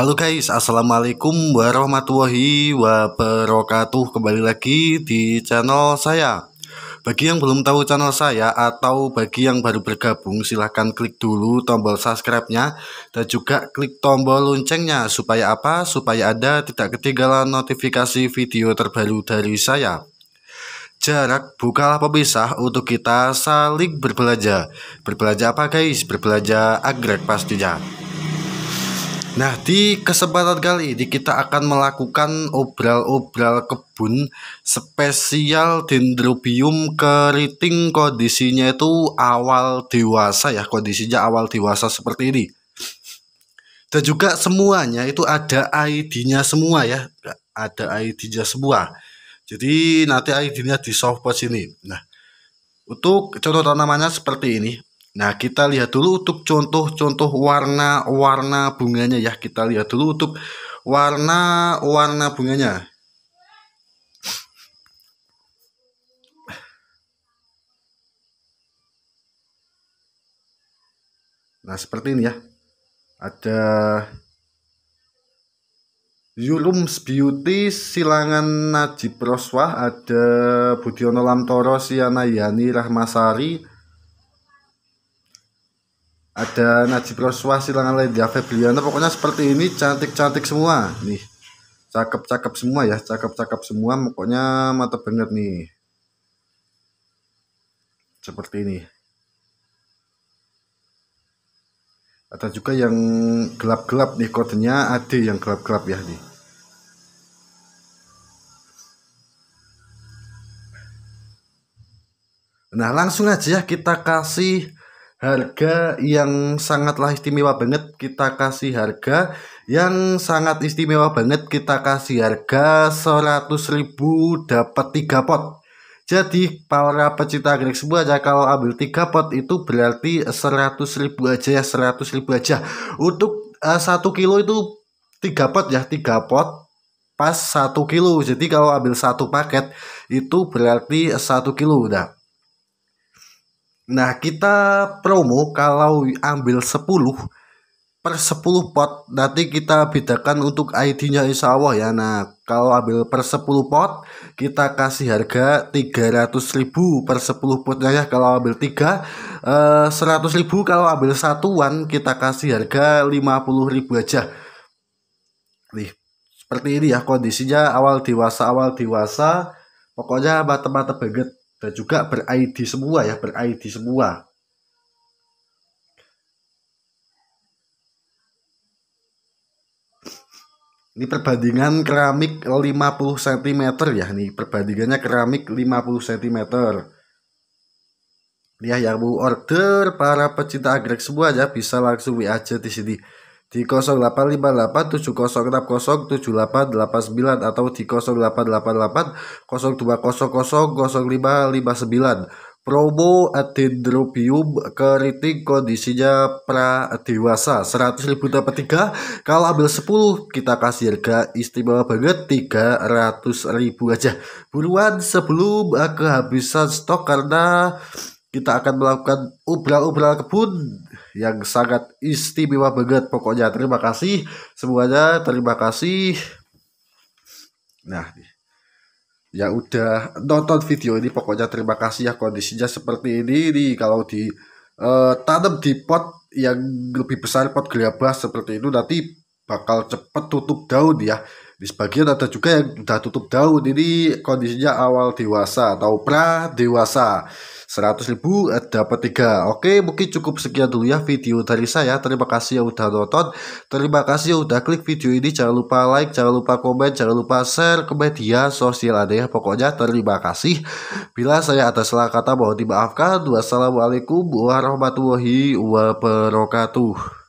Halo guys, Assalamualaikum warahmatullahi wabarakatuh Kembali lagi di channel saya Bagi yang belum tahu channel saya atau bagi yang baru bergabung Silahkan klik dulu tombol subscribe-nya Dan juga klik tombol loncengnya Supaya apa? Supaya ada tidak ketinggalan notifikasi video terbaru dari saya Jarak bukalah pemisah untuk kita saling berbelanja Berbelanja apa guys? Berbelanja agrek pastinya Nah, di kesempatan kali ini kita akan melakukan obral-obral kebun spesial dendrobium keriting kondisinya itu awal dewasa ya, kondisinya awal dewasa seperti ini. Dan juga semuanya itu ada ID-nya semua ya, ada ID-nya semua. Jadi nanti ID-nya di softbox ini. Nah, untuk contoh tanamannya seperti ini. Nah, kita lihat dulu untuk contoh-contoh warna-warna bunganya ya. Kita lihat dulu untuk warna-warna bunganya. Nah, seperti ini ya. Ada Yulums Beauty, Silangan Najib Roswah, ada Budiono Lamtoro, Siana Yani, Rahmasari, ada Najib Roswah silangan lain dia Febrianto pokoknya seperti ini cantik-cantik semua nih cakep-cakep semua ya cakep-cakep semua pokoknya mata bener nih seperti ini ada juga yang gelap-gelap nih kodenya ada yang gelap-gelap ya nih nah langsung aja ya kita kasih harga yang sangatlah istimewa banget kita kasih harga yang sangat istimewa banget kita kasih harga 100.000 dapat 3 pot jadi para pecinta agrik semua aja kalau ambil 3 pot itu berarti 100.000 aja ya 100.000 aja untuk uh, eh, 1 kilo itu 3 pot ya 3 pot pas 1 kilo jadi kalau ambil satu paket itu berarti 1 kilo udah Nah, kita promo kalau ambil 10 per 10 pot nanti kita bedakan untuk ID-nya insya Allah ya. Nah, kalau ambil per 10 pot kita kasih harga 300.000 per 10 potnya ya. Kalau ambil 3 eh 100.000 kalau ambil satuan kita kasih harga 50.000 aja. Nih, seperti ini ya kondisinya awal dewasa awal dewasa pokoknya mata-mata banget dan juga ber-ID semua ya, ber-ID semua. Ini perbandingan keramik 50 cm ya, Ini perbandingannya keramik 50 cm. Ini ya yang mau order para pecinta anggrek semua ya bisa langsung WA aja di sini di 0858 7060 7889 atau di 0888 0200 0559. Promo Adendrobium keriting kondisinya pra dewasa 100 ribu dapat 3 Kalau ambil 10 kita kasih harga istimewa banget 300 ribu aja Buruan sebelum kehabisan stok karena kita akan melakukan ubral-ubral kebun yang sangat istimewa banget pokoknya terima kasih semuanya terima kasih nah ya udah nonton video ini pokoknya terima kasih ya kondisinya seperti ini nih kalau di uh, tanam di pot yang lebih besar pot gelabah seperti itu nanti bakal cepet tutup daun ya di sebagian ada juga yang sudah tutup daun. Ini kondisinya awal dewasa atau pra dewasa. 100 ribu eh, dapat tiga. Oke, mungkin cukup sekian dulu ya video dari saya. Terima kasih yang udah nonton. Terima kasih yang udah klik video ini. Jangan lupa like, jangan lupa komen, jangan lupa share ke media sosial ada ya. Pokoknya terima kasih. Bila saya ada salah kata mohon dimaafkan. Wassalamualaikum warahmatullahi wabarakatuh.